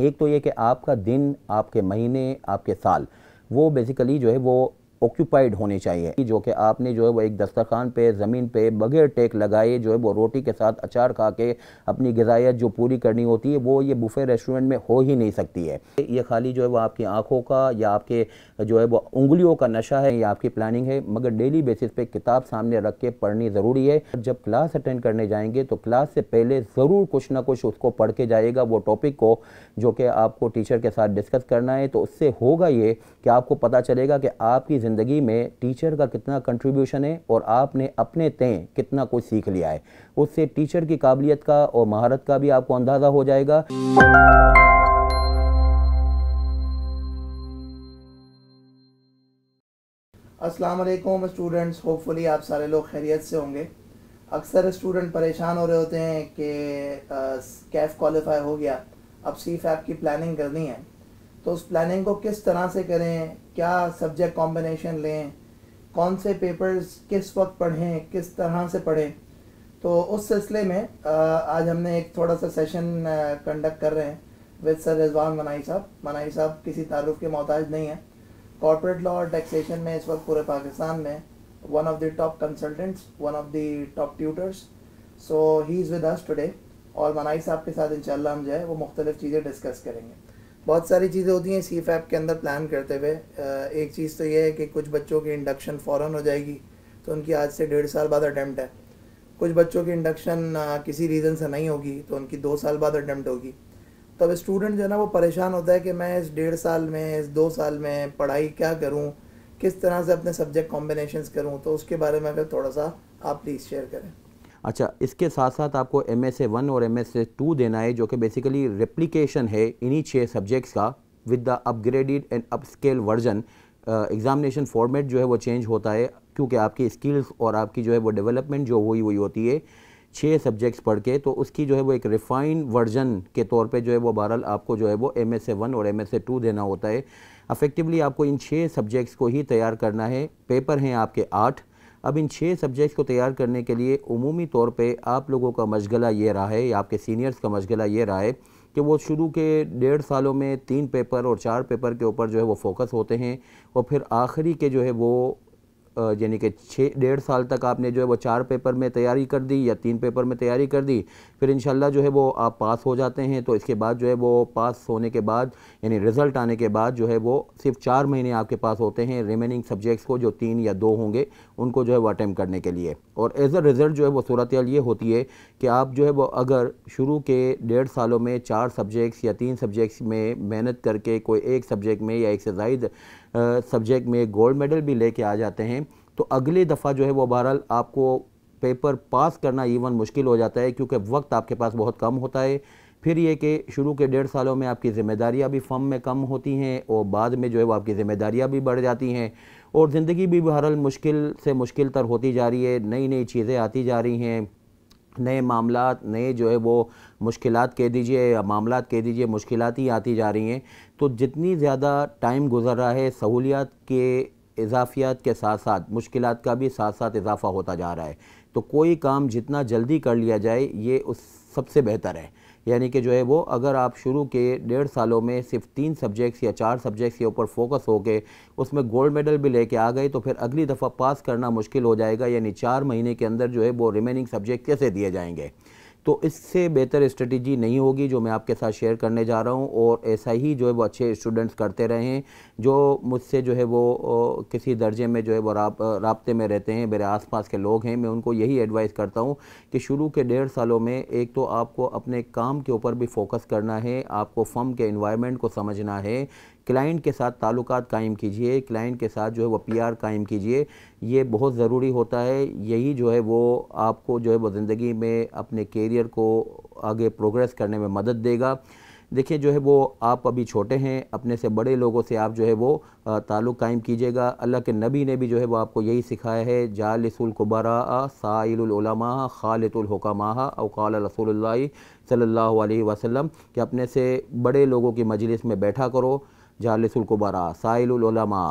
एक तो ये कि आपका दिन आपके महीने आपके साल वो बेसिकली जो है वो ऑक्यूपाइड होने चाहिए जो कि आपने जो है वो एक दस्तरखान पे ज़मीन पे बगैर टेक लगाए जो है वो रोटी के साथ अचार खा के अपनी गजायत जो पूरी करनी होती है वो ये बुफे रेस्टोरेंट में हो ही नहीं सकती है ये खाली जो है वो आपकी आँखों का या आपके जो है वो उंगलियों का नशा है या आपकी प्लानिंग है मगर डेली बेसिस पे किताब सामने रख के पढ़नी ज़रूरी है जब क्लास अटेंड करने जाएंगे तो क्लास से पहले ज़रूर कुछ ना कुछ उसको पढ़ के जाएगा वो टॉपिक को जो कि आपको टीचर के साथ डिस्कस करना है तो उससे होगा ये कि आपको पता चलेगा कि आपकी ज़िंदगी में टीचर का कितना कंट्रीब्यूशन है और आपने अपने तय कितना कुछ सीख लिया है उससे टीचर की काबिलियत का और महारत का भी आपको अंदाज़ा हो जाएगा असलम स्टूडेंट्स होपफुली आप सारे लोग खैरियत से होंगे अक्सर स्टूडेंट परेशान हो रहे होते हैं कि कैफ़ क्वालिफाई हो गया अब सी फैप की प्लानिंग करनी है तो उस प्लानिंग को किस तरह से करें क्या सब्जेक्ट कॉम्बिनेशन लें कौन से पेपर्स किस वक्त पढ़ें किस तरह से पढ़ें तो उस सिलसिले में आज हमने एक थोड़ा सा सेशन कंडक्ट कर रहे हैं विद सर रिजवान मनाई साहब मनाई साहब किसी तारुफ के मोहताज नहीं है कॉर्पोरेट लॉ और टैक्सेशन में इस वक्त पूरे पाकिस्तान में one of the top consultants one of the top tutors so he is with us today और मनाई साहब के साथ इंशाल्लाह हम जो है वो मुख्तलिफ चीज़ें डिस्कस करेंगे बहुत सारी चीज़ें होती हैं सी फैप के अंदर प्लान करते हुए एक चीज़ तो यह है कि कुछ बच्चों की इंडक्शन फ़ौरन हो जाएगी तो उनकी आज से डेढ़ साल बाद अटैम्प्ट है कुछ बच्चों की इंडक्शन किसी रीज़न से नहीं होगी तो उनकी दो साल बाद अटैम्प्ट होगी तो अब स्टूडेंट जो है ना वो परेशान होता है कि मैं इस डेढ़ साल में इस दो साल में पढ़ाई क्या करूँ किस तरह से अपने सब्जेक्ट कॉम्बिनेशन करूँ तो उसके बारे में अगर थोड़ा सा आप प्लीज़ शेयर करें अच्छा इसके साथ साथ आपको एम एस ए वन और एम एस ए टू देना है जो कि बेसिकली रेप्लीकेशन है इन्हीं छः सब्जेक्ट्स का with the upgraded and upscale version examination format जो है वो चेंज होता है क्योंकि आपकी स्किल्स और आपकी जो है वो डेवलपमेंट जो हुई हुई होती है छः सब्जेक्ट्स पढ़ के तो उसकी जो है वो एक रिफाइन वर्जन के तौर पे जो है वो बहरहाल आपको जो है वो एम एस ए वन और एम एस ए टू देना होता है अफेक्टिवली आपको इन छः सब्जेक्ट्स को ही तैयार करना है पेपर हैं आपके आठ अब इन छः सब्जेक्ट्स को तैयार करने के लिए अमूमी तौर पे आप लोगों का मशगला ये रहा है या आपके सीनियर्स का मशगला ये रहा है कि वो शुरू के डेढ़ सालों में तीन पेपर और चार पेपर के ऊपर जो है वो फोकस होते हैं और फिर आखिरी के जो है वो यानी कि छः डेढ़ साल तक आपने जो है वो चार पेपर में तैयारी कर दी या तीन पेपर में तैयारी कर दी फिर इन जो है वो आप पास हो जाते हैं तो इसके बाद जो है वो पास होने के बाद यानी रिज़ल्ट आने के बाद जो है वो सिर्फ चार महीने आपके पास होते हैं रिमेनिंग सब्जेक्ट्स को जो तीन या दो होंगे उनको जो है वो अटैम्प्ट करने के लिए और एज अ रिज़ल्ट जो है वो सूरत ये होती है कि आप जो है वो अगर शुरू के डेढ़ सालों में चार सब्जेक्ट्स या तीन सब्जेक्ट्स में मेहनत करके कोई एक सब्जेक्ट में या एक से जायद सब्जेक्ट में गोल्ड मेडल भी लेके आ जाते हैं तो अगली दफ़ा जो है वो बहरहाल आपको पेपर पास करना इवन मुश्किल हो जाता है क्योंकि वक्त आपके पास बहुत कम होता है फिर ये कि शुरू के डेढ़ सालों में आपकी ज़िम्मेदारियाँ भी फर्म में कम होती हैं और बाद में जो है वो आपकी ज़िम्मेदारियाँ भी बढ़ जाती हैं और ज़िंदगी भी बहरहाल मुश्किल से मुश्किल तर होती जा रही है नई नई चीज़ें आती जा रही हैं नए मामला नए जो है वो मुश्किल कह दीजिए या मामला कह दीजिए मुश्किल ही आती जा रही हैं तो जितनी ज़्यादा टाइम गुजर रहा है सहूलियात के इजाफियात के साथ साथ मुश्किल का भी साथ साथ इजाफा होता जा रहा है तो कोई काम जितना जल्दी कर लिया जाए ये उस सबसे बेहतर है यानी कि जो है वो अगर आप शुरू के डेढ़ सालों में सिर्फ तीन सब्जेक्ट्स या चार सब्जेक्ट्स के ऊपर फोकस हो के उसमें गोल्ड मेडल भी लेके आ गए तो फिर अगली दफ़ा पास करना मुश्किल हो जाएगा यानी चार महीने के अंदर जो है वो रिमेनिंग सब्जेक्ट कैसे दिए जाएंगे तो इससे बेहतर स्ट्रेटजी नहीं होगी जो मैं आपके साथ शेयर करने जा रहा हूँ और ऐसा ही जो है वो अच्छे स्टूडेंट्स करते रहें जो मुझसे जो है वो किसी दर्जे में जो है वो रबते में रहते हैं मेरे आसपास के लोग हैं मैं उनको यही एडवाइस करता हूँ कि शुरू के डेढ़ सालों में एक तो आपको अपने काम के ऊपर भी फोकस करना है आपको फर्म के इन्वायरमेंट को समझना है क्लाइंट के साथ ताल्लुक कायम कीजिए क्लाइंट के साथ जो है वो पी आर कायम कीजिए ये बहुत ज़रूरी होता है यही जो है वो आपको जो है वो ज़िंदगी में अपने कैरियर करियर को आगे प्रोग्रेस करने में मदद देगा देखिए जो है वो आप अभी छोटे हैं अपने से बड़े लोगों से आप जो है वो ताल्लुक़ कायम कीजिएगा अल्लाह के नबी ने भी जो है वो आपको यही सिखाया है जालसुलकुबरा साइलमा खालतुलहकमा अवकाल रसूल सल्ला वसम कि अपने से बड़े लोगों की मजलिस में बैठा करो जालसलकुबरा साइलमा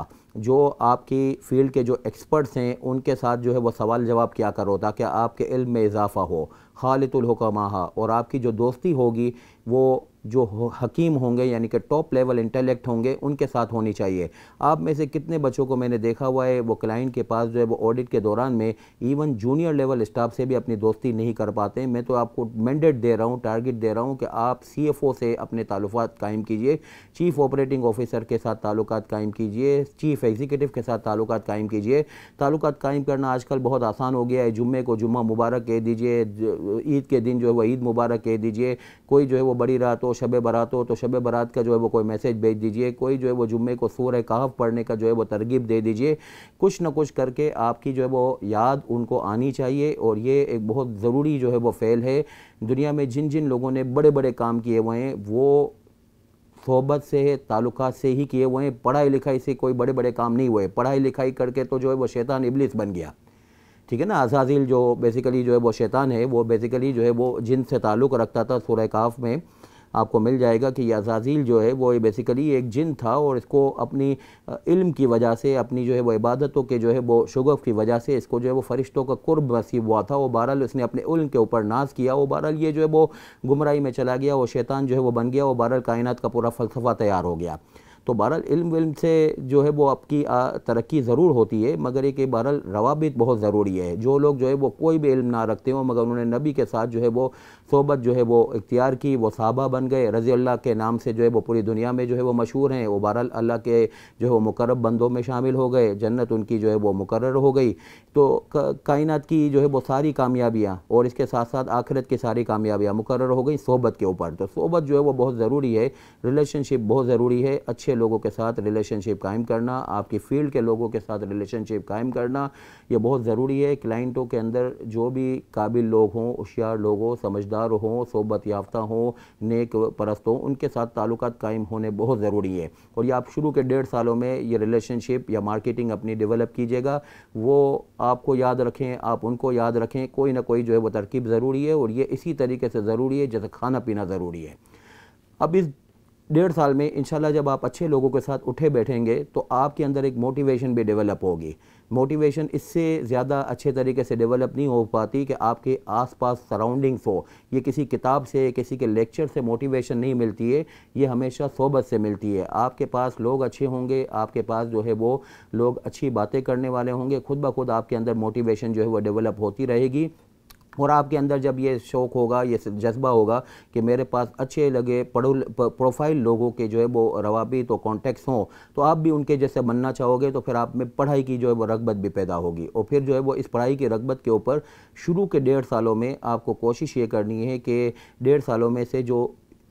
जो आपकी फ़ील्ड के जो एक्सपर्ट्स हैं उनके साथ जो है वो सवाल जवाब किया करो ताकि आपके इल्म में इजाफ़ा हो खालतुलहकमा और आपकी जो दोस्ती होगी वो जो हकीम होंगे यानी कि टॉप लेवल इंटेलेक्ट होंगे उनके साथ होनी चाहिए आप में से कितने बच्चों को मैंने देखा हुआ है वो क्लाइंट के पास जो है वो ऑडिट के दौरान में इवन जूनियर लेवल स्टाफ से भी अपनी दोस्ती नहीं कर पाते मैं तो आपको मैंडेट दे रहा हूँ टारगेट दे रहा हूँ कि आप सी एफ ओ से अपने ताल्लुक कायम कीजिए चीफ ऑपरेटिंग ऑफिसर के साथ ताल्लुक कायम कीजिए चीफ एग्जीक्यूटिव के साथ ताल्लुक कायम कीजिए ताल्लुक कायम करना आजकल बहुत आसान हो गया है जुम्मे को जुम्मा मुबारक कह दीजिए ईद के दिन जो है वह ईद मुबारक कह दीजिए कोई जो है वो बड़ी रात हो शब बारात हो तो शब बारात का जो है वो कोई मैसेज भेज दीजिए कोई जो है वो जुम्मे को सूर कहाफ पढ़ने का जो है वो तरगीब दे दीजिए कुछ ना कुछ करके आपकी जो है वो याद उनको आनी चाहिए और ये एक बहुत ज़रूरी जो है वो फ़ेल है दुनिया में जिन जिन लोगों ने बड़े बड़े काम किए हुए हैं वो सोहबत से है ताल्लुक से ही किए हुए हैं पढ़ाई लिखाई से कोई बड़े बड़े काम नहीं हुए पढ़ाई लिखाई करके तो जो है वो शैतान इबलिस बन गया ठीक है ना आजाजिल जो बेसिकली जो है वो शैतान है वो बेसिकली जो है वो जिन से ताल्लुक़ रखता था सूर्य काफ में आपको मिल जाएगा कि यह अजाजील जो है वो बेसिकली एक जिन था और इसको अपनी इल्म की वजह से अपनी जो है वो इबादतों के जो है वो शुगफ की वजह से इसको जो है वो फरिश्तों का कुर्ब नसीब हुआ था वो बहरहाल उसने अपने उल्म के ऊपर नाज किया वो बहरहाल ये जो है वो गुमराही में चला गया वो शैतान जो है वो बन गया वो बहरहाल कायनत का पूरा फ़लसफ़ा तैयार हो गया तो बहरल इल्म विल्म से जो है वो आपकी तरक्की ज़रूर होती है मगर एक बहरल रवाबित बहुत ज़रूरी है जो लोग जो है वो कोई भी इल्म ना रखते हो मगर उन्होंने नबी के साथ जो है वो सोबत जो है वो इख्तियार की वो साहबा बन गए रज़ी अल्लाह के नाम से जो है वो पूरी दुनिया में जो है वो मशहूर हैं वो बहरल अल्लाह के जो है वो मुकर बंदों में शामिल हो गए जन्नत उनकी जो है वो मुकर हो गई तो कायनत की जो है वो सारी कामयाबियाँ और इसके साथ साथ आखिरत की सारी कामयाबियाँ मुकर हो गई सोबत के ऊपर तो सोबत जो है वो बहुत ज़रूरी है रिलेशनशिप बहुत ज़रूरी है अच्छे अच्छे लोगों के साथ रिलेशनशिप कायम करना आपकी फील्ड के लोगों के साथ रिलेशनशिप कायम करना ये बहुत ज़रूरी है क्लाइंटों के अंदर जो भी काबिल लोग हों होशियार लोग हों समझदार हों सोबत याफ्ता हों नेक परस्त हों उनके साथ ताल्लुक कायम होने बहुत ज़रूरी है और ये आप शुरू के डेढ़ सालों में ये रिलेशनशिप या मार्केटिंग अपनी डेवलप कीजिएगा वो आपको याद रखें आप उनको याद रखें कोई ना कोई जो है वो तरकीब ज़रूरी है और ये इसी तरीके से ज़रूरी है जैसे खाना पीना ज़रूरी है अब इस डेढ़ साल में इंशाल्लाह जब आप अच्छे लोगों के साथ उठे बैठेंगे तो आपके अंदर एक मोटिवेशन भी डेवलप होगी मोटिवेशन इससे ज़्यादा अच्छे तरीके से डेवलप नहीं हो पाती कि आपके आसपास सराउंडिंग्स हो ये किसी किताब से किसी के लेक्चर से मोटिवेशन नहीं मिलती है ये हमेशा सोबत से मिलती है आपके पास लोग अच्छे होंगे आपके पास जो है वो लोग अच्छी बातें करने वाले होंगे खुद ब खुद आपके अंदर मोटिवेशन जो है वो डेवलप होती रहेगी और आपके अंदर जब ये शौक़ होगा ये जज्बा होगा कि मेरे पास अच्छे लगे पढ़ो प्रोफाइल लोगों के जो है वो रवाबी तो कॉन्टेक्ट्स हों तो आप भी उनके जैसे बनना चाहोगे तो फिर आप में पढ़ाई की जो है वो रगबत भी पैदा होगी और फिर जो है वो इस पढ़ाई की रगबत के ऊपर शुरू के डेढ़ सालों में आपको कोशिश ये करनी है कि डेढ़ सालों में से जो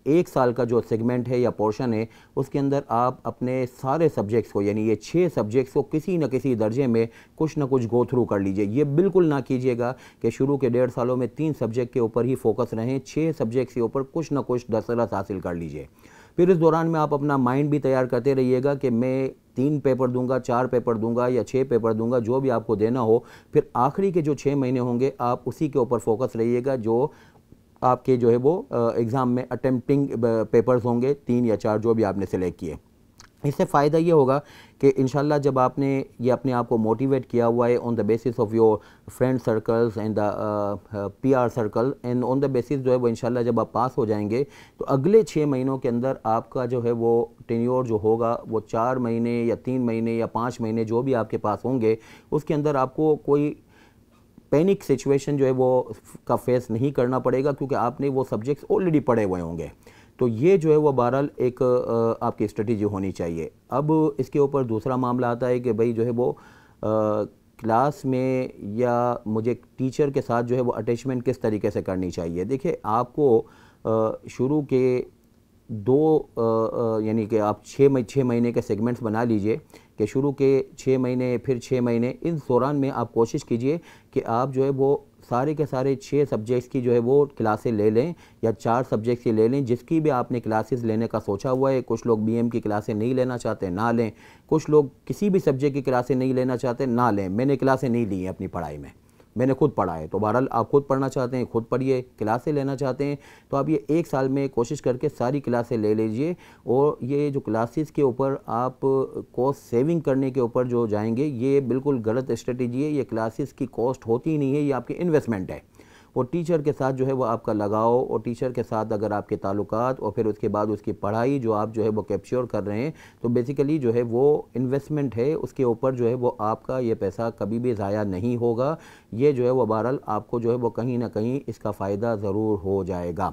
एक साल का जो सेगमेंट है या पोर्शन है उसके अंदर आप अपने सारे सब्जेक्ट्स को यानी ये छः सब्जेक्ट्स को किसी न किसी दर्जे में कुछ ना कुछ गो थ्रू कर लीजिए ये बिल्कुल ना कीजिएगा कि शुरू के डेढ़ सालों में तीन सब्जेक्ट के ऊपर ही फोकस रहें छः सब्जेक्ट्स के ऊपर कुछ ना कुछ दसरस हासिल कर लीजिए फिर इस दौरान में आप अपना माइंड भी तैयार करते रहिएगा कि मैं तीन पेपर दूंगा चार पेपर दूंगा या छः पेपर दूंगा जो भी आपको देना हो फिर आखिरी के जो छः महीने होंगे आप उसी के ऊपर फोकस रहिएगा जो आपके जो है वो एग्ज़ाम में अटैम्प्टिंग पेपर्स होंगे तीन या चार जो भी आपने सेलेक्ट किए इससे फ़ायदा ये होगा कि इन जब आपने ये अपने आप को मोटिवेट किया हुआ है on the basis of your friend circles and the PR R circle and on the basis जो है वो इन जब आप पास हो जाएंगे तो अगले छः महीनों के अंदर आपका जो है वो टेन्योर जो होगा वो चार महीने या तीन महीने या पाँच महीने जो भी आपके पास होंगे उसके अंदर आपको कोई पैनिक सिचुएशन जो है वो का फेस नहीं करना पड़ेगा क्योंकि आपने वो सब्जेक्ट्स ऑलरेडी पढ़े हुए होंगे तो ये जो है वो बहरहाल एक आपकी स्ट्रेटी होनी चाहिए अब इसके ऊपर दूसरा मामला आता है कि भाई जो है वो क्लास में या मुझे टीचर के साथ जो है वो अटैचमेंट किस तरीके से करनी चाहिए देखिए आपको शुरू के दो यानी कि आप छः मई छः महीने के सेगमेंट्स बना लीजिए कि शुरू के छः महीने फिर छः महीने इस दौरान में आप कोशिश कीजिए कि आप जो है वो सारे के सारे छः सब्जेक्ट्स की जो है वो क्लासें ले लें या चार सब्जेक्ट्स की ले लें जिसकी भी आपने क्लासेस लेने का सोचा हुआ है कुछ लोग बीएम की क्लासें नहीं लेना चाहते ना लें कुछ लोग किसी भी सब्जेक्ट की क्लासें नहीं लेना चाहते ना लें मैंने क्लासें नहीं ली हैं अपनी पढ़ाई में मैंने खुद पढ़ा है तो बहरहाल आप खुद पढ़ना चाहते हैं खुद पढ़िए क्लासें लेना चाहते हैं तो आप ये एक साल में कोशिश करके सारी क्लासें ले लीजिए और ये जो क्लासेस के ऊपर आप कॉस्ट सेविंग करने के ऊपर जो जाएंगे ये बिल्कुल गलत स्ट्रेटेजी है ये क्लासेस की कॉस्ट होती नहीं है ये आपकी इन्वेस्टमेंट है और टीचर के साथ जो है वो आपका लगाव और टीचर के साथ अगर आपके ताल्लुक और फिर उसके बाद उसकी पढ़ाई जो आप जो है वो कैप्चर कर रहे हैं तो बेसिकली जो है वो इन्वेस्टमेंट है उसके ऊपर जो है वो आपका ये पैसा कभी भी ज़ाया नहीं होगा ये जो है वह बहरहाल आपको जो है वो कहीं ना कहीं इसका फ़ायदा ज़रूर हो जाएगा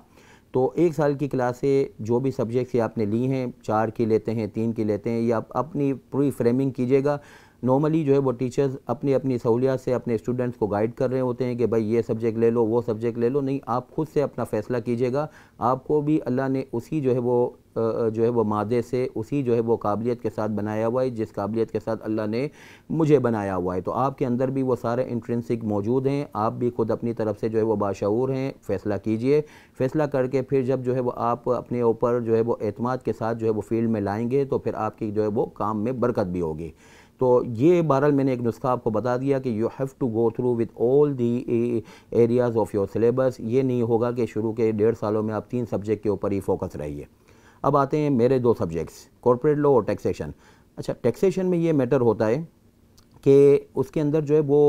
तो एक साल की क्लासें जो भी सब्जेक्ट्स ये आपने ली हैं चार की लेते हैं तीन की लेते हैं या आप अपनी पूरी फ्रेमिंग कीजिएगा नॉर्मली जो है वो टीचर्स अपनी अपनी सहूलियात से अपने स्टूडेंट्स को गाइड कर रहे होते हैं कि भाई ये सब्जेक्ट ले लो वो सब्जेक्ट ले लो नहीं आप खुद से अपना फ़ैसला कीजिएगा आपको भी अल्लाह ने उसी जो है वो जो है वो मादे से उसी जो है वो काबिलियत के साथ बनाया हुआ है जिस काबिलियत के साथ अल्लाह ने मुझे बनाया हुआ है तो आपके अंदर भी वो सारे इंट्रेंसिक मौजूद हैं आप भी खुद अपनी तरफ से जो है वो बाशूर हैं फ़ैसला कीजिए फ़ैसला करके फिर जब जो है वो आप अपने ऊपर जो है वो अतमाद के साथ जो है वो फील्ड में लाएंगे तो फिर आपकी जो है वो काम में बरकत भी होगी तो ये बहरहाल मैंने एक नुस्खा आपको बता दिया कि you have to go through with all the areas of your syllabus ये नहीं होगा कि शुरू के डेढ़ सालों में आप तीन सब्जेक्ट के ऊपर ही फोकस रहिए अब आते हैं मेरे दो सब्जेक्ट्स कॉरपोरेट लॉ और टैक्सेशन अच्छा टैक्सेशन में ये मैटर होता है कि उसके अंदर जो है वो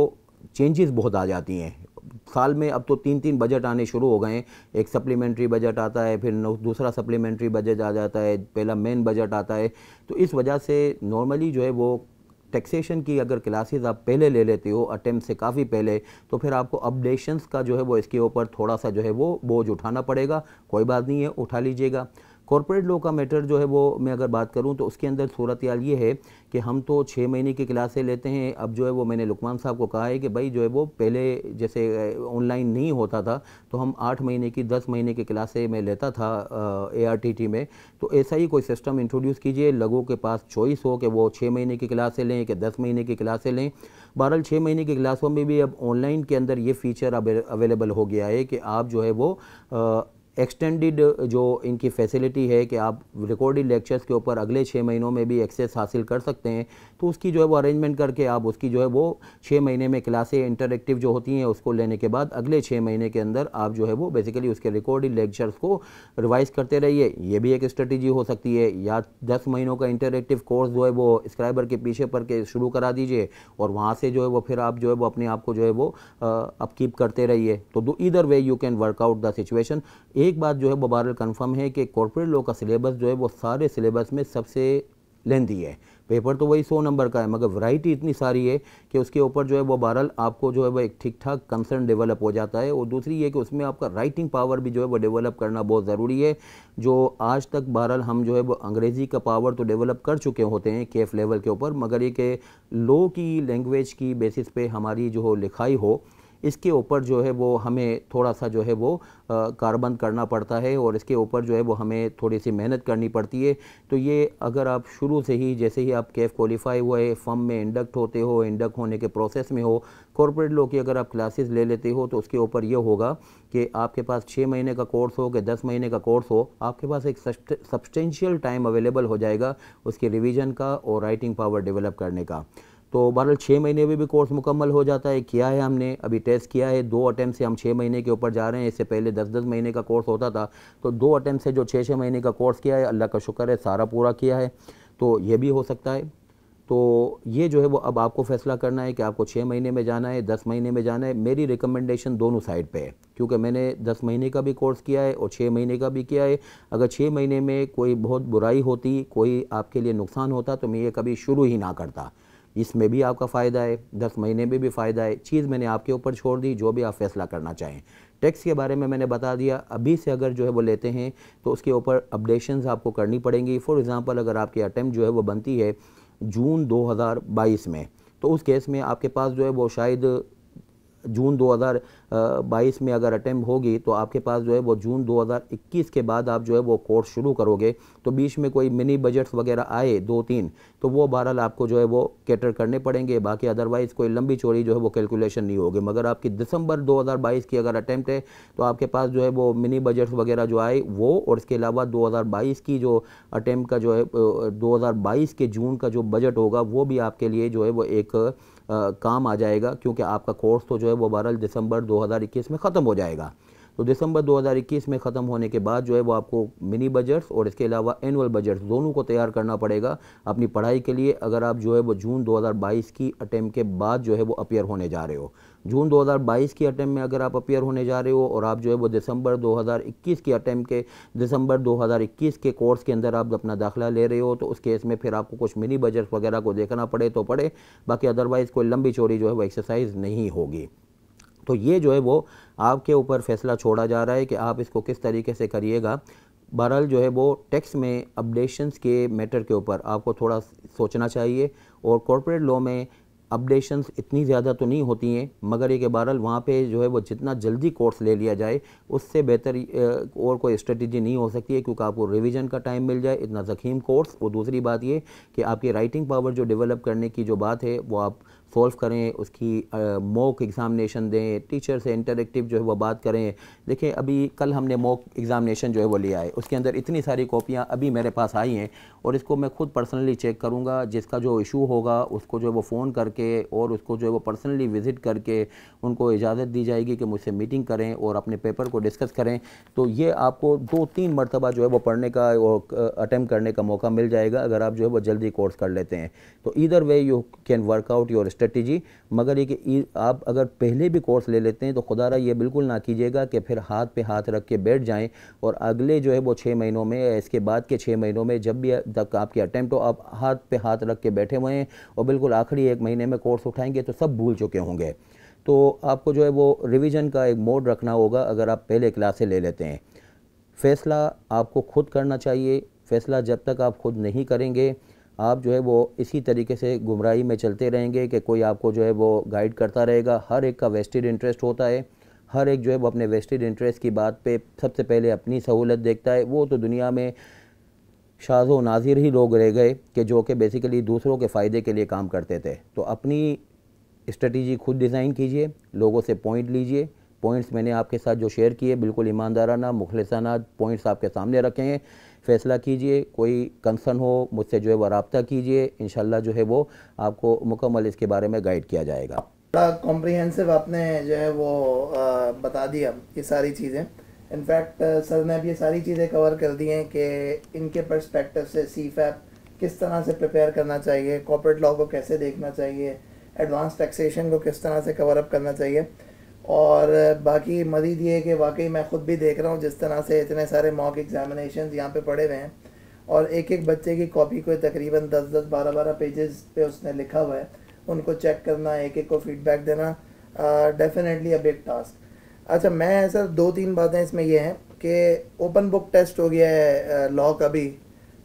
चेंजेस बहुत आ जाती हैं साल में अब तो तीन तीन बजट आने शुरू हो गए हैं एक सप्लीमेंट्री बजट आता है फिर दूसरा सप्लीमेंट्री बजट आ जाता है पहला मेन बजट आता है तो इस वजह से नॉर्मली जो है वो टैक्सेशन की अगर क्लासेस आप पहले ले लेते हो अटैम्प्ट से काफ़ी पहले तो फिर आपको अपडेशंस का जो है वो इसके ऊपर थोड़ा सा जो है वो बोझ उठाना पड़ेगा कोई बात नहीं है उठा लीजिएगा कॉरपोरेट लॉ का मैटर जो है वो मैं अगर बात करूँ तो उसके अंदर सूरत हाल ये है कि हम तो छः महीने की क्लासें लेते हैं अब जो है वो मैंने लुकमान साहब को कहा है कि भाई जो है वो पहले जैसे ऑनलाइन नहीं होता था तो हम आठ महीने की दस महीने की क्लासें मैं लेता था ए आर टी टी में तो ऐसा ही कोई सिस्टम इंट्रोड्यूस कीजिए लोगों के पास चॉइस हो कि वो छः महीने की क्लासें लें कि दस महीने की क्लासें लें बहरहाल छः महीने की क्लासों में भी अब ऑनलाइन के अंदर ये फ़ीचर अवेलेबल हो गया है कि आप जो है वो एक्सटेंडेड uh, जो इनकी फैसिलिटी है कि आप रिकॉर्डेड लेक्चर्स के ऊपर अगले छः महीनों में भी एक्सेस हासिल कर सकते हैं तो उसकी जो है वो अरेंजमेंट करके आप उसकी जो है वो छः महीने में क्लासें इंटरेक्टिव जो होती हैं उसको लेने के बाद अगले छः महीने के अंदर आप जो है वो बेसिकली उसके रिकॉर्डिंग लेक्चर्स को रिवाइज़ करते रहिए ये भी एक स्ट्रेटेजी हो सकती है या दस महीनों का इंटरेक्टिव कोर्स जो है वो स्क्राइबर के पीछे पर के शुरू करा दीजिए और वहाँ से जो है वो फिर आप जो है वो अपने आप को जो है वो अपकीप करते रहिए तो दो इधर way you can work out the situation एक बात जो है वो बारल कन्फर्म है कि कॉरपोरेट लॉ का सिलेबस जो है वो सारे सिलेबस में सबसे लेंदी है पेपर तो वही सौ नंबर का है मगर वैरायटी इतनी सारी है कि उसके ऊपर जो है वो बहरल आपको जो है वो एक ठीक ठाक कंसर्न डेवलप हो जाता है और दूसरी ये कि उसमें आपका राइटिंग पावर भी जो है वो डेवलप करना बहुत ज़रूरी है जो आज तक बहरल हम जो है वो अंग्रेज़ी का पावर तो डेवलप कर चुके होते हैं के लेवल के ऊपर मगर ये कि लो की लैंग्वेज की बेसिस पे हमारी जो लिखाई हो इसके ऊपर जो है वो हमें थोड़ा सा जो है वो कारबंद करना पड़ता है और इसके ऊपर जो है वो हमें थोड़ी सी मेहनत करनी पड़ती है तो ये अगर आप शुरू से ही जैसे ही आप कैफ क्वालिफाई हुए फर्म में इंडक्ट होते हो इंडक्ट होने के प्रोसेस में हो कॉरपोरेट लॉ की अगर आप क्लासेस ले लेते हो तो उसके ऊपर ये होगा कि आपके पास छः महीने का कोर्स हो कि दस महीने का कोर्स हो आपके पास एक सब्सटेंशियल टाइम अवेलेबल हो जाएगा उसके रिविज़न का और राइटिंग पावर डेवलप करने का तो बहरहाल छः महीने में भी कोर्स मुकम्मल हो जाता है किया है हमने अभी टेस्ट किया है दो अटैम्प से हम छः महीने के ऊपर जा रहे हैं इससे पहले दस दस महीने का कोर्स होता था तो दो अटैम्प से जो छः छः महीने का कोर्स किया है अल्लाह का शुक्र है सारा पूरा किया है तो ये भी हो सकता है तो ये जो है वो अब आपको फ़ैसला करना है कि आपको छः महीने में जाना है दस महीने में जाना है मेरी रिकमेंडेशन दोनों साइड पे है क्योंकि मैंने दस महीने का भी कोर्स किया है और छः महीने का भी किया है अगर छः महीने में कोई बहुत बुराई होती कोई आपके लिए नुकसान होता तो मैं ये कभी शुरू ही ना करता इसमें भी आपका फ़ायदा है दस महीने में भी फ़ायदा है चीज़ मैंने आपके ऊपर छोड़ दी जो भी आप फैसला करना चाहें टैक्स के बारे में मैंने बता दिया अभी से अगर जो है वो लेते हैं तो उसके ऊपर अपडेशन आपको करनी पड़ेंगी फॉर एग्ज़ाम्पल अगर आपकी अटैम्प्ट जो है वो बनती है जून दो में तो उस केस में आपके पास जो है वो शायद जून 2022 में अगर अटैम्प होगी तो आपके पास जो है वो जून 2021 के बाद आप जो है वो कोर्स शुरू करोगे तो बीच में कोई मिनी बजट्स वगैरह आए दो तीन तो वो बहरहाल आपको जो है वो कैटर करने पड़ेंगे बाकी अदरवाइज़ कोई लंबी चोरी जो है वो कैलकुलेशन नहीं होगी मगर आपकी दिसंबर 2022 की अगर अटैम्प्ट है तो आपके पास जो है वो मिनी बजट्स वगैरह जो आए वो और इसके अलावा दो की जो अटैम्प्ट का जो है दो के जून का जो बजट होगा वो भी आपके लिए जो है वो एक काम आ जाएगा क्योंकि आपका कोर्स तो जो है वो बहरहाल दिसंबर 2021 में ख़त्म हो जाएगा तो दिसंबर 2021 में ख़त्म होने के बाद जो है वो आपको मिनी बजट्स और इसके अलावा एनुअल बजट्स दोनों को तैयार करना पड़ेगा अपनी पढ़ाई के लिए अगर आप जो है वो जून 2022 की अटैम्प के बाद जो है वो अपियर होने जा रहे हो जून 2022 की अटैम्प में अगर आप अपियर होने जा रहे हो और आप जो है वो दिसंबर 2021 की अटैम्प के दिसंबर 2021 के कोर्स के अंदर आप अपना दाखिला ले रहे हो तो उस केस में फिर आपको कुछ मिनी बजट्स वगैरह को देखना पड़े तो पड़े बाकी अदरवाइज़ कोई लंबी चोरी जो है वो एक्सरसाइज नहीं होगी तो ये जो है वो आपके ऊपर फैसला छोड़ा जा रहा है कि आप इसको किस तरीके से करिएगा बहरहाल जो है वो टैक्स में अपडेशंस के मैटर के ऊपर आपको थोड़ा सोचना चाहिए और कॉरपोरेट लॉ में अपडेशंस इतनी ज़्यादा तो नहीं होती हैं मगर ये कि बहरहाल वहाँ पे जो है वो जितना जल्दी कोर्स ले लिया जाए उससे बेहतर और कोई स्ट्रेटजी नहीं हो सकती है क्योंकि आपको रिवीजन का टाइम मिल जाए इतना जखीम कोर्स और दूसरी बात ये कि आपकी राइटिंग पावर जो डेवलप करने की जो बात है वो आप सॉल्व करें उसकी मॉक एग्ज़ामिनेशन दें टीचर से इंटरेक्टिव जो है वो बात करें देखें अभी कल हमने मॉक एग्ज़ामिनेशन जो है वो लिया है उसके अंदर इतनी सारी कॉपियाँ अभी मेरे पास आई हैं और इसको मैं खुद पर्सनली चेक करूँगा जिसका जो इशू होगा उसको जो है वो फ़ोन करके और उसको जो है वो पर्सनली विज़िट करके उनको इजाज़त दी जाएगी कि मुझसे मीटिंग करें और अपने पेपर को डिस्कस करें तो ये आपको दो तीन मरतबा जो है वो पढ़ने का और अटैम्प्ट करने का मौका मिल जाएगा अगर आप जो है वो जल्दी कोर्स कर लेते हैं तो इधर way you can work out your strategy मगर ये कि आप अगर पहले भी कोर्स ले लेते हैं तो खुदा रहा ये बिल्कुल ना कीजिएगा कि फिर हाथ पे हाथ रख के बैठ जाएं और अगले जो है वो छः महीनों में या इसके बाद के छः महीनों में जब भी तक आपके अटैम्प्ट आप हाथ पे हाथ रख के बैठे हुए हैं और बिल्कुल आखिरी एक महीने में कोर्स उठाएँगे तो सब भूल चुके होंगे तो आपको जो है वो रिविज़न का एक मोड रखना होगा अगर आप पहले क्लासें ले लेते हैं फ़ैसला आपको खुद करना चाहिए फ़ैसला जब तक आप खुद नहीं करेंगे आप जो है वो इसी तरीके से गुमराही में चलते रहेंगे कि कोई आपको जो है वो गाइड करता रहेगा हर एक का वेस्टेड इंटरेस्ट होता है हर एक जो है वो अपने वेस्टेड इंटरेस्ट की बात पे सबसे पहले अपनी सहूलत देखता है वो तो दुनिया में शाजो नाजिर ही लोग रह गए कि जो कि बेसिकली दूसरों के फ़ायदे के लिए काम करते थे तो अपनी स्ट्रेटी खुद डिज़ाइन कीजिए लोगों से पॉइंट लीजिए पॉइंट्स मैंने आपके साथ जो शेयर किए बिल्कुल ईमानदाराना मुखलसाना पॉइंट्स आपके सामने रखे हैं फ़ैसला कीजिए कोई कंसर्न हो मुझसे जो है वह रबता कीजिए इन जो है वो आपको मुकम्मल इसके बारे में गाइड किया जाएगा बड़ा कॉम्प्रीहेंसिव आपने जो है वो आ, बता दिया ये सारी चीज़ें इनफैक्ट सर ने अब ये सारी चीज़ें कवर कर दी हैं कि इनके परस्पेक्टिव से सी फैप किस तरह से प्रिपेयर करना चाहिए कॉपरेट लॉ को कैसे देखना चाहिए एडवांस टैक्सेशन को किस तरह से कवर अप करना चाहिए और बाकी मजीद ये कि वाकई मैं ख़ुद भी देख रहा हूँ जिस तरह से इतने सारे मॉक एग्ज़ामिनेशन यहाँ पे पड़े हुए हैं और एक एक बच्चे की कॉपी को तकरीबन दस दस बारह बारह पेजेस पे उसने लिखा हुआ है उनको चेक करना एक एक को फीडबैक देना डेफिनेटली अ बिग टास्क अच्छा मैं सर दो तीन बातें इसमें यह हैं कि ओपन बुक टेस्ट हो गया है लॉ का भी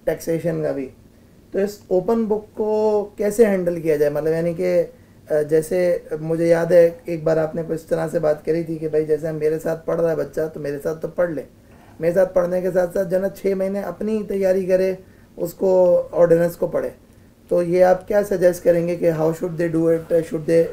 टैक्सेशन का भी तो इस ओपन बुक को कैसे हैंडल किया जाए मतलब यानी कि जैसे मुझे याद है एक बार आपने इस तरह से बात करी थी कि भाई जैसे मेरे साथ पढ़ रहा है बच्चा तो मेरे साथ तो पढ़ ले मेरे साथ पढ़ने के साथ साथ जना छः महीने अपनी तैयारी करे उसको ऑर्डिनेंस को पढ़े तो ये आप क्या सजेस्ट करेंगे कि how should they do it should they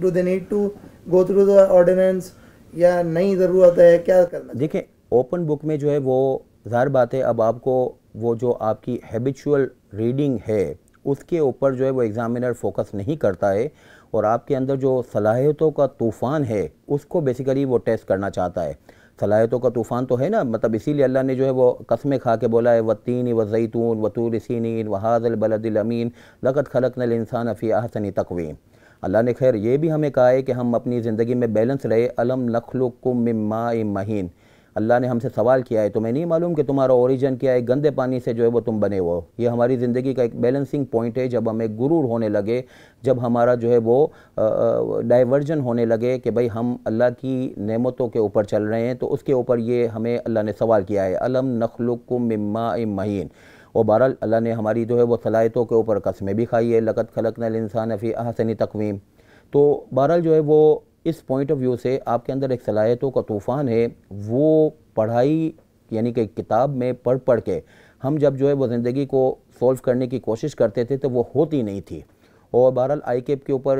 do they need to go through the ordinance या नहीं ज़रूरत है क्या करना देखें ओपन बुक में जो है वो ज़ाहिर बात है अब आपको वो जो आपकी हैबिचुअल रीडिंग है उसके ऊपर जो है वो एग्ज़ामिनर फोकस नहीं करता है और आपके अंदर जो सलाहियतों का तूफ़ान है उसको बेसिकली वो टेस्ट करना चाहता है सलाहियतों का तूफ़ान तो है ना मतलब इसीलिए अल्लाह ने जो है वो कस्में खा के बोला है वतीन व जैतून वतूर व वहाज़ल बलदिलमीन लकत खलक नल इंसान फ़ी अहसन तकवीम अल्लाह ने खैर ये भी हमें कहा है कि हम अपनी ज़िंदगी में बैलेंस रहे अलम नखलुकुम मा महीन अल्लाह ने हमसे सवाल किया है तुम्हें नहीं मालूम कि तुम्हारा ओरिजन क्या है गंदे पानी से जो है वो तुम बने हो ये हमारी ज़िंदगी का एक बैलेंसिंग पॉइंट है जब हमें गुरूर होने लगे जब हमारा जो है वो डाइवर्जन होने लगे कि भाई हम अल्लाह की नेमतों के ऊपर चल रहे हैं तो उसके ऊपर ये हमें अल्लाह ने सवाल किया है अलम नखलुक मम्मा महीन और बहरहाल अल्लाह ने हमारी जो है वो सलाहितों के ऊपर कस्में भी खाई है लकत खलक नल इंसान फ़ी अहसनी तकवीम तो बहरहाल जो है वो इस पॉइंट ऑफ व्यू से आपके अंदर एक सलाहियतों का तूफ़ान है वो पढ़ाई यानी कि किताब में पढ़ पढ़ के हम जब जो है वो ज़िंदगी को सॉल्व करने की कोशिश करते थे तो वो होती नहीं थी और बहरहाल आई केप के ऊपर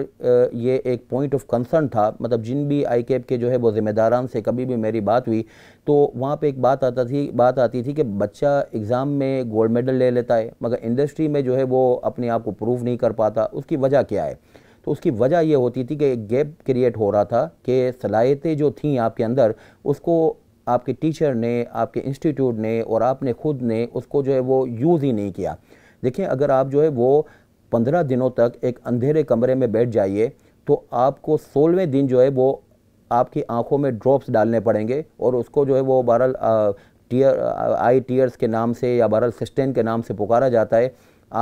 ये एक पॉइंट ऑफ कंसर्न था मतलब जिन भी आई केप के जो है वो ज़िम्मेदारान से कभी भी मेरी बात हुई तो वहाँ पे एक बात आता थी बात आती थी कि बच्चा एग्ज़ाम में गोल्ड मेडल ले लेता है मगर इंडस्ट्री में जो है वो अपने आप को प्रूव नहीं कर पाता उसकी वजह क्या है तो उसकी वजह यह होती थी कि एक गैप क्रिएट हो रहा था कि सलाहियतें जो थी आपके अंदर उसको आपके टीचर ने आपके इंस्टीट्यूट ने और आपने खुद ने उसको जो है वो यूज़ ही नहीं किया देखिए अगर आप जो है वो पंद्रह दिनों तक एक अंधेरे कमरे में बैठ जाइए तो आपको सोलहवें दिन जो है वो आपकी आंखों में ड्रॉप्स डालने पड़ेंगे और उसको जो है वो बहरल टीयर आई टीयर्स के नाम से या बहरल सिस्टेन के नाम से पुकारा जाता है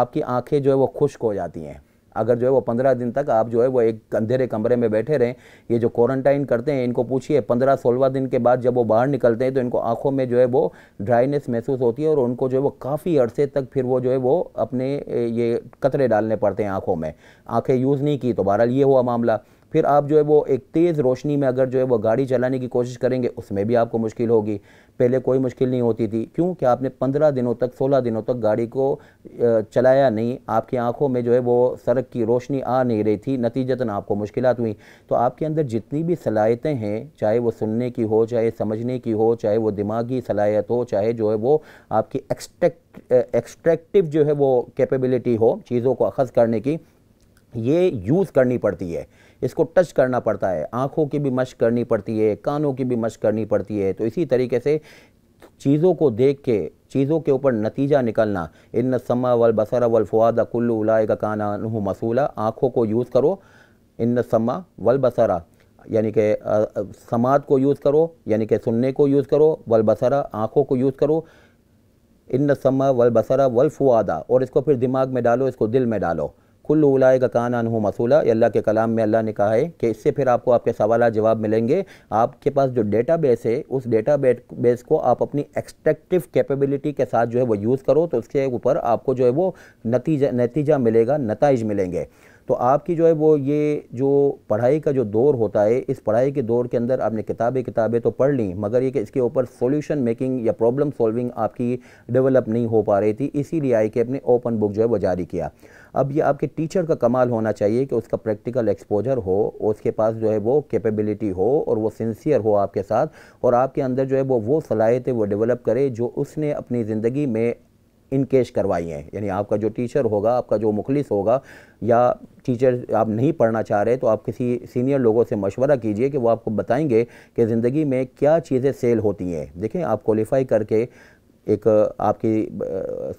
आपकी आंखें जो है वो खुश्क हो जाती हैं अगर जो है वो पंद्रह दिन तक आप जो है वो एक अंधेरे कमरे में बैठे रहें ये जो क्वारंटाइन करते हैं इनको पूछिए पंद्रह सोलह दिन के बाद जब वो बाहर निकलते हैं तो इनको आँखों में जो है वो ड्राइनेस महसूस होती है और उनको जो है वो काफ़ी अरसे तक फिर वो जो है वो अपने ये कतरे डालने पड़ते हैं आँखों में आँखें यूज़ नहीं की तो बहरहाल ये हुआ मामला फिर आप जो है वो एक तेज़ रोशनी में अगर जो है वो गाड़ी चलाने की कोशिश करेंगे उसमें भी आपको मुश्किल होगी पहले कोई मुश्किल नहीं होती थी क्यों कि आपने पंद्रह दिनों तक सोलह दिनों तक गाड़ी को चलाया नहीं आपकी आंखों में जो है वो सड़क की रोशनी आ नहीं रही थी नतीजतन आपको मुश्किल हुई तो आपके अंदर जितनी भी सलाहियतें हैं चाहे वो सुनने की हो चाहे समझने की हो चाहे वो दिमागी सलाहियत हो चाहे जो है वो आपकी एक्सट्रैक्ट एक्सट्रैक्टिव जो है वो कैपेबिलिटी हो चीज़ों को अखज़ करने की ये यूज़ करनी पड़ती है इसको टच करना पड़ता है आँखों की भी मश्क करनी पड़ती है कानों की भी मश्क करनी पड़ती है तो इसी तरीके से चीज़ों को देख के चीज़ों के ऊपर नतीजा निकलना इन समा वल बसर वल फुआद कुल्लू उलाए का काना मसूला आँखों को यूज़ करो इन समा वल बसरा यानी कि समात को यूज़ करो यानी कि सुनने को यूज़ करो वल बसरा आँखों को यूज़ करो इन समा वल बसरा वल फुआदा और इसको फिर दिमाग में डालो इसको दिल में डालो कुल उलाए गकान अनहू मसूला अल्लाह के कलाम में अल्लाह ने कहा है कि इससे फिर आपको आपके सवाल जवाब मिलेंगे आपके पास जो डेटा बेस है उस डेटा बेस को आप अपनी एक्सट्रेक्टिव कैपेबिलिटी के साथ जो है वो यूज़ करो तो उसके ऊपर आपको जो है वो नतीजा नतीजा मिलेगा नतज मिलेंगे तो आपकी जो है वो ये जो पढ़ाई का जो दौर होता है इस पढ़ाई के दौर के अंदर आपने किताबें किताबें तो पढ़ ली मगर ये कि इसके ऊपर सॉल्यूशन मेकिंग या प्रॉब्लम सॉल्विंग आपकी डेवलप नहीं हो पा रही थी इसीलिए आई के अपने ओपन बुक जो है वो जारी किया अब ये आपके टीचर का कमाल होना चाहिए कि उसका प्रैक्टिकल एक्सपोजर हो उसके पास जो है वो कैपेबिलिटी हो और वो सिंसियर हो आपके साथ और आपके अंदर जो है वो वो सलाहियतें वो डेवलप करे जो उसने अपनी ज़िंदगी में इनकेश करवाई हैं यानी आपका जो टीचर होगा आपका जो मुखलिस होगा या टीचर आप नहीं पढ़ना चाह रहे तो आप किसी सीनियर लोगों से मशवरा कीजिए कि वो आपको बताएंगे कि ज़िंदगी में क्या चीज़ें सेल होती हैं देखें आप क्वालिफाई करके एक आपकी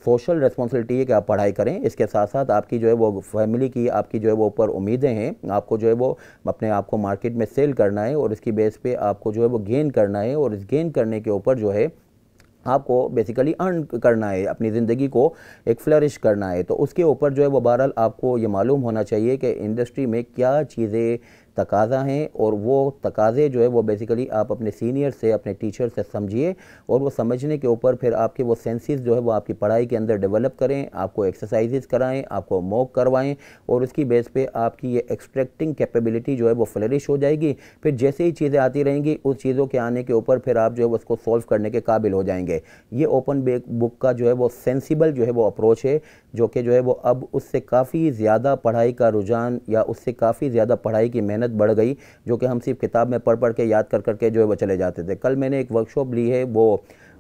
सोशल रिस्पॉन्सिबिलिटी है कि आप पढ़ाई करें इसके साथ साथ आपकी जो है वो फैमिली की आपकी जो है वो ऊपर उम्मीदें हैं आपको जो है वो अपने आप को मार्केट में सेल करना है और इसकी बेस पे आपको जो है वो गेन करना है और इस गेन करने के ऊपर जो है आपको बेसिकली अर्न करना है अपनी ज़िंदगी को एक फ्लरिश करना है तो उसके ऊपर जो है वह बहरहाल आपको ये मालूम होना चाहिए कि इंडस्ट्री में क्या चीज़ें तकाज़ा हैं और वो तकाज़े जो है वो बेसिकली आप अपने सीनियर से अपने टीचर से समझिए और वो समझने के ऊपर फिर आपके वो सेंसेस जो है वो आपकी पढ़ाई के अंदर डेवलप करें आपको एक्सरसाइजेस कराएं आपको मॉक करवाएं और उसकी बेस पे आपकी ये एक्सट्रैक्टिंग कैपेबिलिटी जो है वो फ्लरिश हो जाएगी फिर जैसे ही चीज़ें आती रहेंगी उस चीज़ों के आने के ऊपर फिर आप जो है उसको सॉल्व करने के काबिल हो जाएंगे ये ओपन बुक का जो है वो सेंसिबल जो है वो अप्रोच है जो कि जो है वो अब उससे काफ़ी ज़्यादा पढ़ाई का रुझान या उससे काफ़ी ज़्यादा पढ़ाई की मेहनत मेहनत बढ़ गई जो कि हम सिर्फ किताब में पढ़ पढ़ के याद कर करके जो है वो चले जाते थे कल मैंने एक वर्कशॉप ली है वो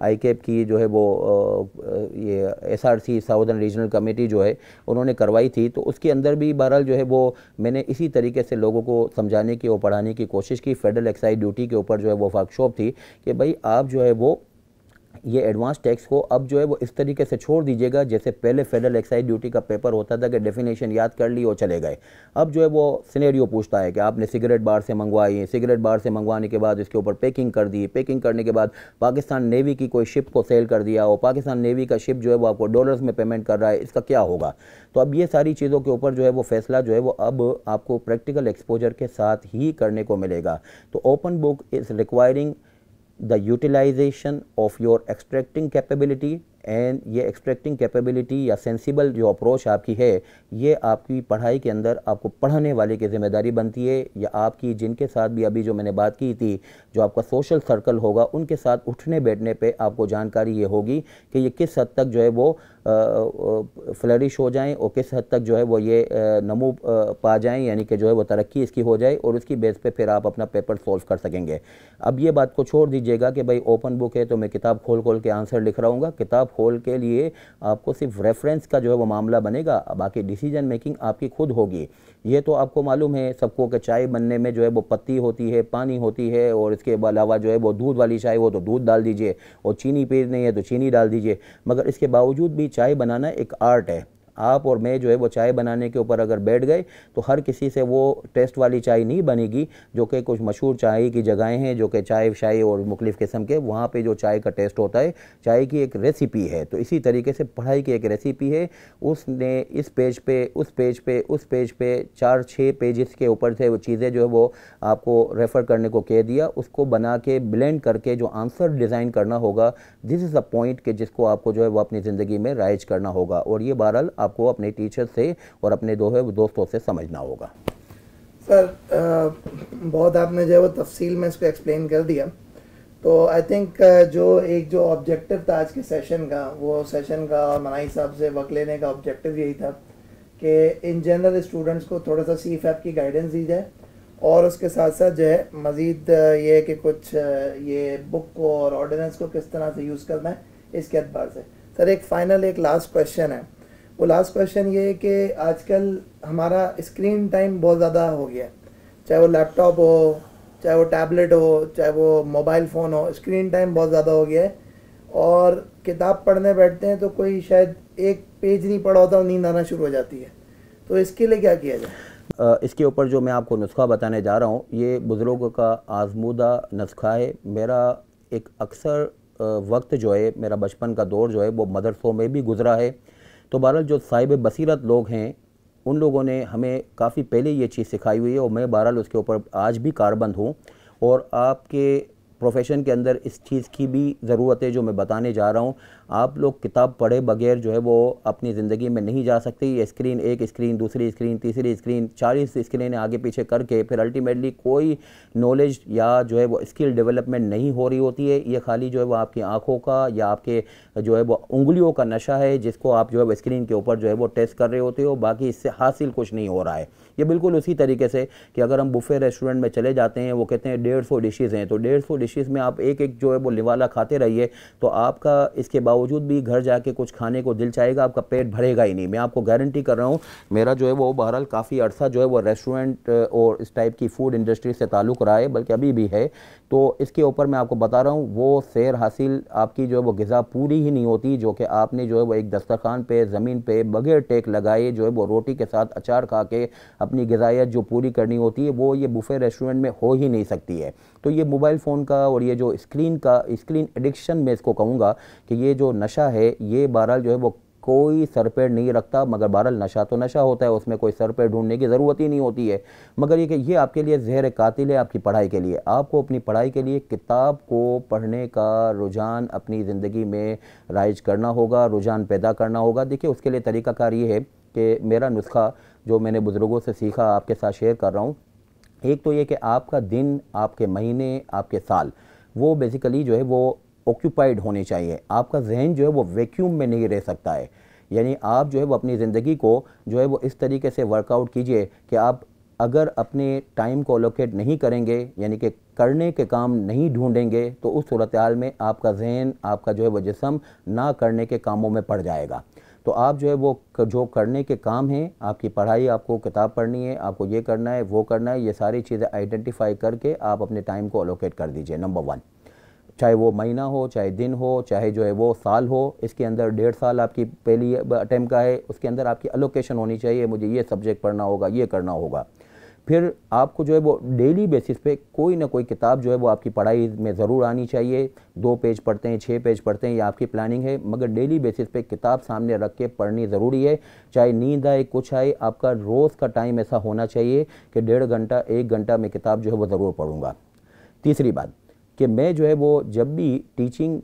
आई कैप की जो है वो ये S R C southern regional committee जो है उन्होंने करवाई थी तो उसके अंदर भी बहरहाल जो है वो मैंने इसी तरीके से लोगों को समझाने की और पढ़ाने की कोशिश की फेडरल एक्साइज ड्यूटी के ऊपर जो है वो वर्कशॉप थी कि भाई आप जो है वो ये एडवांस टैक्स को अब जो है वो इस तरीके से छोड़ दीजिएगा जैसे पहले फेडरल एक्साइज ड्यूटी का पेपर होता था कि डेफिनेशन याद कर ली और चले गए अब जो है वो सिनेरियो पूछता है कि आपने सिगरेट बार से मंगवाई सिगरेट बार से मंगवाने के बाद इसके ऊपर पैकिंग कर दी पैकिंग करने के बाद पाकिस्तान नेवी की कोई शिप को सेल कर दिया और पाकिस्तान नेवी का शिप जो है वो आपको डॉलर्स में पेमेंट कर रहा है इसका क्या होगा तो अब ये सारी चीज़ों के ऊपर जो है वो फैसला जो है वो अब आपको प्रैक्टिकल एक्सपोजर के साथ ही करने को मिलेगा तो open book is requiring the utilization of your extracting capability and ये एक्सट्रैक्टिंग कैपेबिलिटी या सेंसिबल जो अप्रोच आपकी है ये आपकी पढ़ाई के अंदर आपको पढ़ने वाले की जिम्मेदारी बनती है या आपकी जिनके साथ भी अभी जो मैंने बात की थी जो आपका सोशल सर्कल होगा उनके साथ उठने बैठने पे आपको जानकारी ये होगी कि ये किस हद तक जो है वो फ्लरिश हो जाएं और किस हद तक जो है वो ये नमो पा जाएं यानी कि जो है वो तरक्की इसकी हो जाए और उसकी बेस पे फिर आप अपना पेपर सॉल्व कर सकेंगे अब ये बात को छोड़ दीजिएगा कि भाई ओपन बुक है तो मैं किताब खोल खोल के आंसर लिख रहा हूँ किताब खोल के लिए आपको सिर्फ रेफरेंस का जो है वो मामला बनेगा बाकी डिसीजन मेकिंग आपकी खुद होगी ये तो आपको मालूम है सबको कि चाय बनने में जो है वो पत्ती होती है पानी होती है और इसके अलावा जो है वो दूध वाली चाय हो तो दूध डाल दीजिए और चीनी नहीं है तो चीनी डाल दीजिए मगर इसके बावजूद भी चाय बनाना एक आर्ट है आप और मैं जो है वो चाय बनाने के ऊपर अगर बैठ गए तो हर किसी से वो टेस्ट वाली चाय नहीं बनेगी जो कि कुछ मशहूर चाय की जगहें हैं जो कि चाय शाय और मुख्तफ किस्म के वहाँ पर जो चाय का टेस्ट होता है चाय की एक रेसिपी है तो इसी तरीके से पढ़ाई की एक रेसिपी है उसने इस पेज पर उस पेज पर उस पेज पर चार छः पेजेस के ऊपर से वो चीज़ें जो है वो आपको रेफ़र करने को कह दिया उसको बना के ब्लेंड करके जो आंसर डिज़ाइन करना होगा दिस इज़ अ पॉइंट कि जिसको आपको जो है वो अपनी ज़िंदगी में राइज करना होगा और ये बहरहाल आपको अपने टीचर से और अपने जो है दोस्तों से समझना होगा सर बहुत आपने जो है वो तफसील में इसको एक्सप्लेन कर दिया तो आई थिंक जो एक जो ऑब्जेक्टिव था आज के सेशन का वो सेशन का और मनाई साहब से वक्त लेने का ऑब्जेक्टिव यही था कि इन जनरल स्टूडेंट्स को थोड़ा सा सी फैप की गाइडेंस दी जाए और उसके साथ साथ जो है मज़ीद ये कि कुछ ये बुक को और ऑर्डिनेंस को किस तरह से यूज़ करना है इसके अतबार से सर एक फ़ाइनल एक लास्ट क्वेश्चन है वो लास्ट क्वेश्चन ये है कि आजकल हमारा स्क्रीन टाइम बहुत ज़्यादा हो गया चाहे वो लैपटॉप हो चाहे वो टैबलेट हो चाहे वो मोबाइल फ़ोन हो स्क्रीन टाइम बहुत ज़्यादा हो गया है और किताब पढ़ने बैठते हैं तो कोई शायद एक पेज नहीं पढ़ा होता और नींद आना शुरू हो जाती है तो इसके लिए क्या किया जाए इसके ऊपर जो मैं आपको नुस्खा बताने जा रहा हूँ ये बुज़ुर्गों का आजमूदा नुस्खा है मेरा एक अक्सर वक्त जो है मेरा बचपन का दौर जो है वो मदरसों में भी गुजरा है तो बहरहाल जो साहिब बसीरत लोग हैं उन लोगों ने हमें काफ़ी पहले ये चीज़ सिखाई हुई है और मैं बहरहाल उसके ऊपर आज भी कारबंद हूँ और आपके प्रोफेशन के अंदर इस चीज़ की भी ज़रूरत है जो मैं बताने जा रहा हूँ आप लोग किताब पढ़े बगैर जो है वो अपनी ज़िंदगी में नहीं जा सकते ये स्क्रीन एक स्क्रीन दूसरी स्क्रीन तीसरी स्क्रीन चालीस स्क्रीन आगे पीछे करके फिर अल्टीमेटली कोई नॉलेज या जो है वो स्किल डेवलपमेंट नहीं हो रही होती है ये खाली जो है वो आपकी आँखों का या आपके जो है वो उंगलियों का नशा है जिसको आप जो है वो स्क्रीन के ऊपर जो है वो टेस्ट कर रहे होते हो बाकी इससे हासिल कुछ नहीं हो रहा है ये बिल्कुल उसी तरीके से कि अगर हम बुफे रेस्टोरेंट में चले जाते हैं वो कहते हैं डेढ़ सौ डिशेज़ हैं तो डेढ़ सौ डिशेज़ में आप एक एक जो है वो निवाला खाते रहिए तो आपका इसके बावजूद भी घर जाके कुछ खाने को दिल चाहेगा आपका पेट भरेगा ही नहीं मैं आपको गारंटी कर रहा हूँ मेरा जो है वो बहरहाल काफ़ी अर्सा जो है वो रेस्टोरेंट और इस टाइप की फूड इंडस्ट्री से ताल्लुक़ रहा है बल्कि अभी भी है तो इसके ऊपर मैं आपको बता रहा हूँ वो सैर हासिल आपकी जो है वो गज़ा पूरी ही नहीं होती जो कि आपने जो है वो एक दस्तरखान पे ज़मीन पे बगैर टेक लगाए जो है वो रोटी के साथ अचार खा के अपनी गजाइत जो पूरी करनी होती है वो ये बुफे रेस्टोरेंट में हो ही नहीं सकती है तो ये मोबाइल फ़ोन का और ये जो स्क्रीन का स्क्रीन एडिक्शन में इसको कहूँगा कि ये जो नशा है ये बहरहाल जो है वो कोई सर पेड़ नहीं रखता मगर बहरल नशा तो नशा होता है उसमें कोई सर पेड़ ढूंढने की ज़रूरत ही नहीं होती है मगर ये कि ये आपके लिए जहर कातिल है आपकी पढ़ाई के लिए आपको अपनी पढ़ाई के लिए किताब को पढ़ने का रुझान अपनी ज़िंदगी में राइज करना होगा रुझान पैदा करना होगा देखिए उसके लिए तरीक़ाकार ये है कि मेरा नुस्खा जो मैंने बुज़ुर्गों से सीखा आपके साथ शेयर कर रहा हूँ एक तो ये कि आपका दिन आपके महीने आपके साल वो बेसिकली जो है वो ऑक्यूपाइड होने चाहिए आपका जहन जो है वो वैक्यूम में नहीं रह सकता है यानी आप जो है वो अपनी ज़िंदगी को जो है वो इस तरीके से वर्कआउट कीजिए कि आप अगर अपने टाइम को अलोकेट नहीं करेंगे यानी कि करने के काम नहीं ढूंढेंगे तो उस सूरत हाल में आपका जहन आपका जो है वो जिसम ना करने के कामों में पड़ जाएगा तो आप जो है वो जो करने के काम हैं आपकी पढ़ाई आपको किताब पढ़नी है आपको ये करना है वो करना है ये सारी चीज़ें आइडेंटिफाई करके आप अपने टाइम को अलोकेट कर दीजिए नंबर वन चाहे वो महीना हो चाहे दिन हो चाहे जो है वो साल हो इसके अंदर डेढ़ साल आपकी पहली अटैम्प का है उसके अंदर आपकी अलोकेशन होनी चाहिए मुझे ये सब्जेक्ट पढ़ना होगा ये करना होगा फिर आपको जो है वो डेली बेसिस पे कोई ना कोई किताब जो है वो आपकी पढ़ाई में ज़रूर आनी चाहिए दो पेज पढ़ते हैं छः पेज पढ़ते हैं ये आपकी प्लानिंग है मगर डेली बेसिस पे किताब सामने रख के पढ़नी ज़रूरी है चाहे नींद आए कुछ आए आपका रोज़ का टाइम ऐसा होना चाहिए कि डेढ़ घंटा एक घंटा मैं किताब जो है वो ज़रूर पढ़ूँगा तीसरी बात कि मैं जो है वो जब भी टीचिंग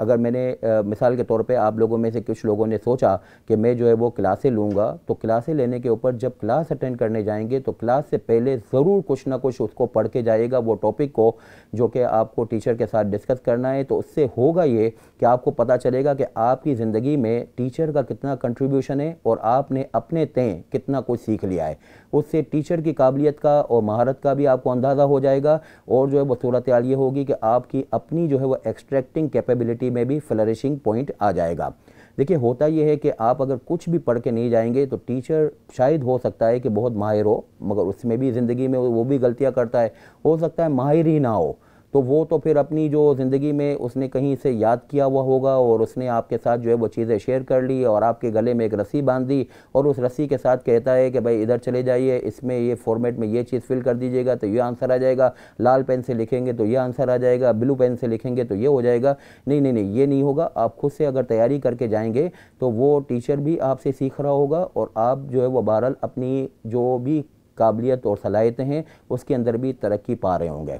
अगर मैंने मिसाल के तौर पे आप लोगों में से कुछ लोगों ने सोचा कि मैं जो है वो क्लासें लूँगा तो क्लासें लेने के ऊपर जब क्लास अटेंड करने जाएंगे तो क्लास से पहले ज़रूर कुछ ना कुछ उसको पढ़ के जाएगा वो टॉपिक को जो कि आपको टीचर के साथ डिस्कस करना है तो उससे होगा ये कि आपको पता चलेगा कि आपकी ज़िंदगी में टीचर का कितना कंट्रीब्यूशन है और आपने अपने तय कितना कुछ सीख लिया है उससे टीचर की काबिलियत का और महारत का भी आपको अंदाज़ा हो जाएगा और जो है वो सूरत ये होगी कि आपकी अपनी जो है वो एक्सट्रैक्टिंग कैपेबिलिटी पॉवर्टी में भी फ्लरिशिंग पॉइंट आ जाएगा देखिए होता यह है कि आप अगर कुछ भी पढ़ के नहीं जाएंगे तो टीचर शायद हो सकता है कि बहुत माहिर हो मगर उसमें भी ज़िंदगी में वो भी गलतियाँ करता है हो सकता है माहिर ही ना हो तो वो तो फिर अपनी जो ज़िंदगी में उसने कहीं से याद किया हुआ होगा और उसने आपके साथ जो है वो चीज़ें शेयर कर ली और आपके गले में एक रस्सी बांध दी और उस रस्सी के साथ कहता है कि भाई इधर चले जाइए इसमें ये फॉर्मेट में ये चीज़ फिल कर दीजिएगा तो ये आंसर आ जाएगा लाल पेन से लिखेंगे तो ये आंसर आ जाएगा ब्लू पेन से लिखेंगे तो ये हो जाएगा नहीं नहीं नहीं ये नहीं होगा आप खुद से अगर तैयारी करके जाएंगे तो वो टीचर भी आपसे सीख रहा होगा और आप जो है वह बहरहाल अपनी जो भी काबिलियत और सलाहियतें हैं उसके अंदर भी तरक्की पा रहे होंगे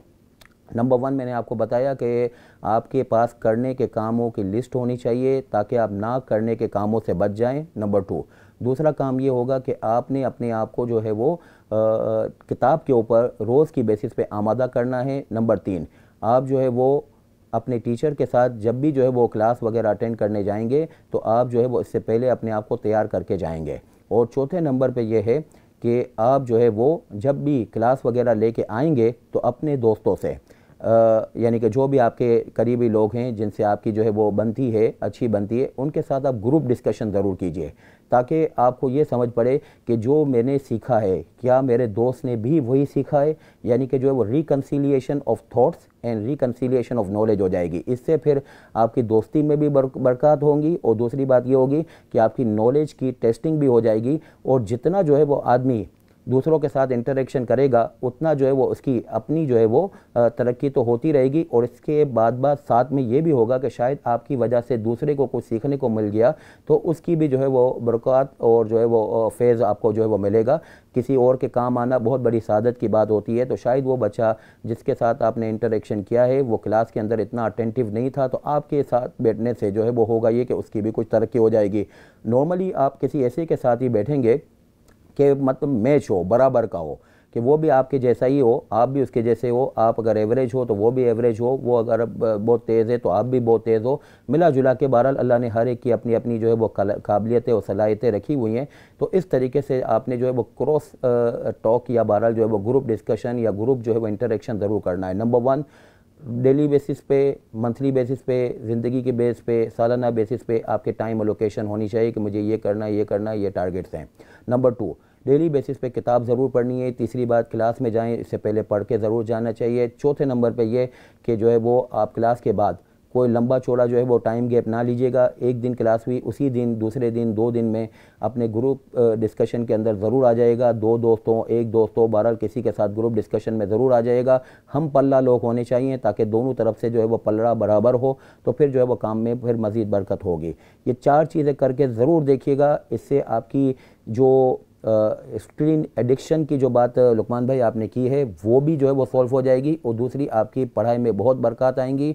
नंबर वन मैंने आपको बताया कि आपके पास करने के कामों की लिस्ट होनी चाहिए ताकि आप ना करने के कामों से बच जाएं नंबर टू दूसरा काम ये होगा कि आपने अपने आप को जो है वो आ, किताब के ऊपर रोज़ की बेसिस पे आमादा करना है नंबर तीन आप जो है वो अपने टीचर के साथ जब भी जो है वो क्लास वगैरह अटेंड करने जाएंगे तो आप जो है वो इससे पहले अपने आप को तैयार करके जाएंगे और चौथे नंबर पे ये है कि आप जो है वो जब भी क्लास वगैरह लेके आएंगे तो अपने दोस्तों से यानी कि जो भी आपके करीबी लोग हैं जिनसे आपकी जो है वो बनती है अच्छी बनती है उनके साथ आप ग्रुप डिस्कशन ज़रूर कीजिए ताकि आपको ये समझ पड़े कि जो मैंने सीखा है क्या मेरे दोस्त ने भी वही सीखा है यानी कि जो है वो reconciliation of thoughts and reconciliation of knowledge हो जाएगी इससे फिर आपकी दोस्ती में भी बरकत होंगी और दूसरी बात ये होगी कि आपकी नॉलेज की टेस्टिंग भी हो जाएगी और जितना जो है वो आदमी दूसरों के साथ इंटरेक्शन करेगा उतना जो है वो उसकी अपनी जो है वो तरक्की तो होती रहेगी और इसके बाद बाद साथ में ये भी होगा कि शायद आपकी वजह से दूसरे को कुछ सीखने को मिल गया तो उसकी भी जो है वो बरक़ात और जो है वो फेज़ आपको जो है वो मिलेगा किसी और के काम आना बहुत बड़ी सादत की बात होती है तो शायद वो बच्चा जिसके साथ आपने इंटरेक्शन किया है वो क्लास के अंदर इतना अटेंटिव नहीं था तो आपके साथ बैठने से जो है वो होगा ये कि उसकी भी कुछ तरक्की हो जाएगी नॉर्मली आप किसी ऐसे के साथ ही बैठेंगे के मतलब मैच हो बराबर का हो कि वो भी आपके जैसा ही हो आप भी उसके जैसे हो आप अगर एवरेज हो तो वो भी एवरेज हो वो अगर बहुत तेज़ है तो आप भी बहुत तेज़ हो मिला जुला के बहरहाल अल्लाह ने हर एक की अपनी अपनी जो है वो काबिलियतें और सलाहियतें रखी हुई हैं तो इस तरीके से आपने जो है वो क्रॉस टॉक या बहरहाल जो है वो ग्रुप डिस्कशन या ग्रुप जो है वो इंटरेक्शन ज़रूर करना है नंबर वन डेली बेसिस पे मंथली बेसिस पे ज़िंदगी के बेस पे सालाना बेसिस पे आपके टाइम अलोकेशन होनी चाहिए कि मुझे ये करना ये करना ये टारगेट्स हैं नंबर टू डेली बेसिस पे किताब ज़रूर पढ़नी है तीसरी बात क्लास में जाएँ इससे पहले पढ़ के ज़रूर जाना चाहिए चौथे नंबर पर ये कि जो है वो आप क्लास के बाद कोई लंबा चौड़ा जो है वो टाइम गैप ना लीजिएगा एक दिन क्लास हुई उसी दिन दूसरे दिन दो दिन में अपने ग्रुप डिस्कशन के अंदर ज़रूर आ जाएगा दो दोस्तों एक दोस्तों बहरहाल किसी के साथ ग्रुप डिस्कशन में ज़रूर आ जाएगा हम पल्ला लोग होने चाहिए ताकि दोनों तरफ से जो है वो पलड़ा बराबर हो तो फिर जो है वो काम में फिर मज़ीद बरकत होगी ये चार चीज़ें करके ज़रूर देखिएगा इससे आपकी जो स्क्रीन एडिक्शन की जो बात लुकमान भाई आपने की है वो भी जो है वो सॉल्व हो जाएगी और दूसरी आपकी पढ़ाई में बहुत बरकत आएंगी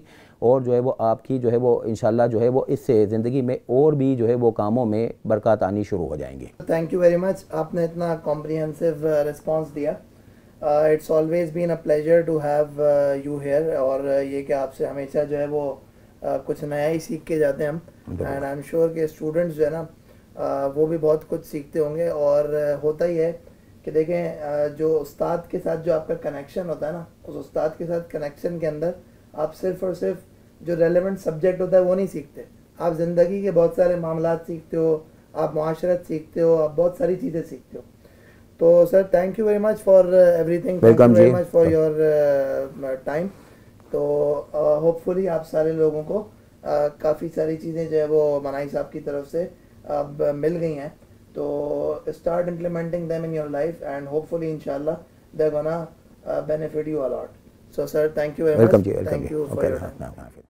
और जो है वो आपकी जो है वो इन जो है वो इससे ज़िंदगी में और भी जो है वो कामों में बरकत आनी शुरू हो जाएंगी थैंक यू वेरी मच आपने इतना कॉम्प्रीहेंसिव रिस्पॉन्स दिया it's always been a pleasure to have you here और ये कि आपसे हमेशा जो है वो uh, कुछ नया ही सीख के जाते हैं हम एंड आई एम श्योर के स्टूडेंट्स जो है ना वो भी बहुत कुछ सीखते होंगे और होता ही है कि देखें जो उस्ताद के साथ जो आपका कनेक्शन होता है ना उस उस्ताद के साथ कनेक्शन के अंदर आप सिर्फ और सिर्फ जो रेलेवेंट सब्जेक्ट होता है वो नहीं सीखते आप ज़िंदगी के बहुत सारे मामला सीखते हो आप माशरत सीखते हो आप बहुत सारी चीज़ें सीखते हो तो sir thank you very much for everything thank you very much for your time तो होपफुली uh, आप सारे लोगों को uh, काफ़ी सारी चीज़ें जो है वो मनाई साहब की तरफ से अब मिल गई हैं तो start implementing them in your life and hopefully इनशाला they gonna benefit you a lot so sir thank you very much thank you for